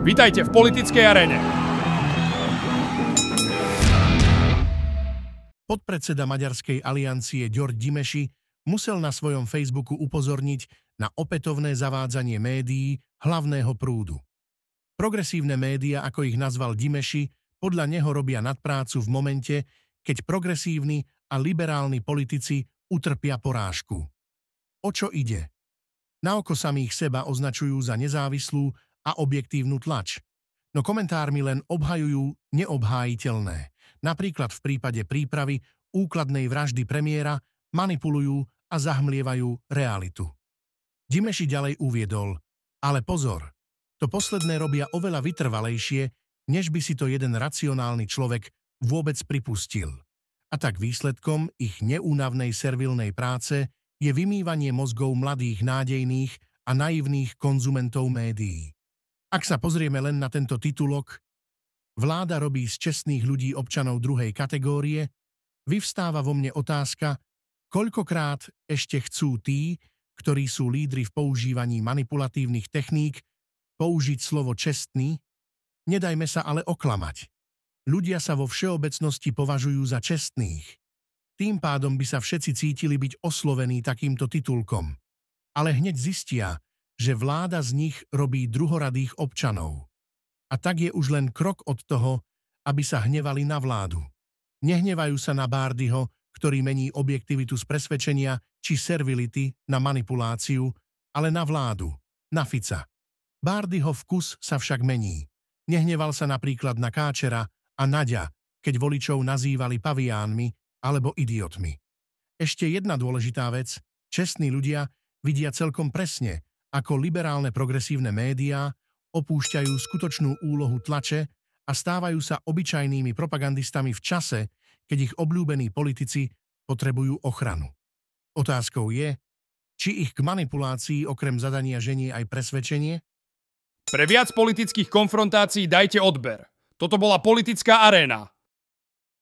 Vítajte v politickej arene. Podpredseda Maďarskej aliancie Ďor Dimeši musel na svojom Facebooku upozorniť na opätovné zavádzanie médií hlavného prúdu. Progresívne médiá ako ich nazval Dimeši, podľa neho robia nadprácu v momente, keď progresívni a liberálni politici utrpia porážku. O čo ide? Naoko samých seba označujú za nezávislú a objektívnu tlač. No komentármi len obhajujú neobhájiteľné. Napríklad v prípade prípravy úkladnej vraždy premiéra manipulujú a zahmlievajú realitu. Dimeši ďalej uviedol, ale pozor, to posledné robia oveľa vytrvalejšie, než by si to jeden racionálny človek vôbec pripustil. A tak výsledkom ich neúnavnej servilnej práce je vymývanie mozgov mladých nádejných a naivných konzumentov médií. Ak sa pozrieme len na tento titulok, vláda robí z čestných ľudí občanov druhej kategórie, vyvstáva vo mne otázka, koľkokrát ešte chcú tí, ktorí sú lídry v používaní manipulatívnych techník, použiť slovo čestný, nedajme sa ale oklamať. Ľudia sa vo všeobecnosti považujú za čestných. Tým pádom by sa všetci cítili byť oslovení takýmto titulkom. Ale hneď zistia, že vláda z nich robí druhoradých občanov. A tak je už len krok od toho, aby sa hnevali na vládu. Nehnevajú sa na Bárdyho, ktorý mení objektivitu z presvedčenia či servility na manipuláciu, ale na vládu, na Fica. Bárdyho vkus sa však mení. Nehneval sa napríklad na Káčera a Nadia, keď voličov nazývali paviánmi alebo idiotmi. Ešte jedna dôležitá vec, čestní ľudia vidia celkom presne, ako liberálne progresívne médiá opúšťajú skutočnú úlohu tlače a stávajú sa obyčajnými propagandistami v čase, keď ich obľúbení politici potrebujú ochranu. Otázkou je, či ich k manipulácii okrem zadania ženie aj presvedčenie? Pre viac politických konfrontácií dajte odber. Toto bola politická aréna.